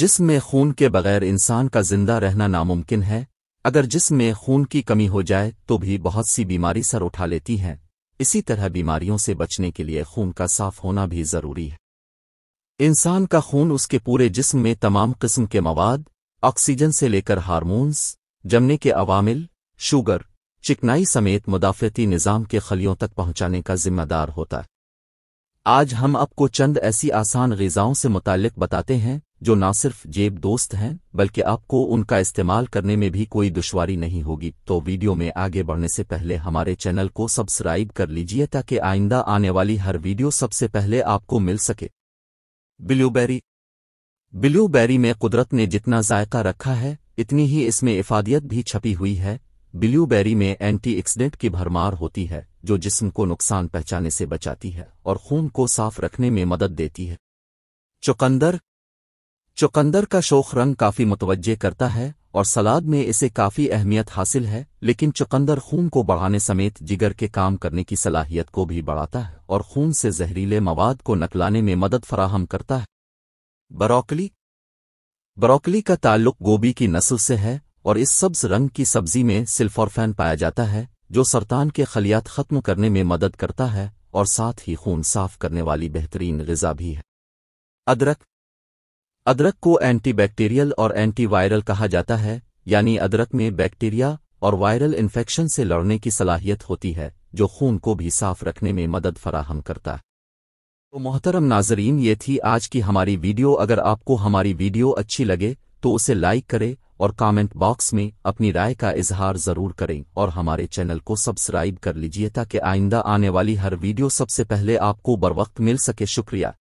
जिसमें खून के बगैर इंसान का जिंदा रहना नामुमकिन है अगर जिसमें खून की कमी हो जाए तो भी बहुत सी बीमारी सर उठा लेती हैं इसी तरह बीमारियों से बचने के लिए खून का साफ होना भी जरूरी है इंसान का खून उसके पूरे जिस्म में तमाम किस्म के मवाद ऑक्सीजन से लेकर हार्मोन्स जमने के अवामिल शुगर चिकनाई समेत मुदाफ़ती निज़ाम के खलियों तक पहुंचाने का जिम्मेदार होता है आज हम आपको चंद ऐसी आसान गज़ाओं से मुतक बताते हैं जो न सिर्फ जेब दोस्त हैं बल्कि आपको उनका इस्तेमाल करने में भी कोई दुश्वारी नहीं होगी तो वीडियो में आगे बढ़ने से पहले हमारे चैनल को सब्सक्राइब कर लीजिए ताकि आइंदा आने वाली हर वीडियो सबसे पहले आपको मिल सके ब्लूबेरी ब्लूबेरी में कुदरत ने जितना जायका रखा है इतनी ही इसमें इफादियत भी छपी हुई है ब्लूबेरी में एक्सीडेंट की भरमार होती है जो जिस्म को नुकसान पहचाने से बचाती है और खून को साफ रखने में मदद देती है चुकंदर चुकंदर का शोख रंग काफ़ी मुतवजह करता है और सलाद में इसे काफ़ी अहमियत हासिल है लेकिन चुकंदर खून को बढ़ाने समेत जिगर के काम करने की सलाहियत को भी बढ़ाता है और खून से जहरीले मवाद को नकलाने में मदद फराहम करता है बरोकली बरोकली का ताल्लुक गोभी की नस्ल से है और इस सब्ज रंग की सब्जी में सिल्फॉरफैन पाया जाता है जो सरतान के खलियात ख़त्म करने में मदद करता है और साथ ही खून साफ करने वाली बेहतरीन गजा भी है अदरक अदरक को एंटीबैक्टीरियल और एंटीवायरल कहा जाता है यानी अदरक में बैक्टीरिया और वायरल इन्फेक्शन से लड़ने की सलाहियत होती है जो खून को भी साफ रखने में मदद फराहम करता है तो मोहतरम नाजरीन ये थी आज की हमारी वीडियो अगर आपको हमारी वीडियो अच्छी लगे तो उसे लाइक करें और कमेंट बॉक्स में अपनी राय का इजहार ज़रूर करें और हमारे चैनल को सब्सक्राइब कर लीजिए ताकि आइंदा आने वाली हर वीडियो सबसे पहले आपको बर मिल सके शुक्रिया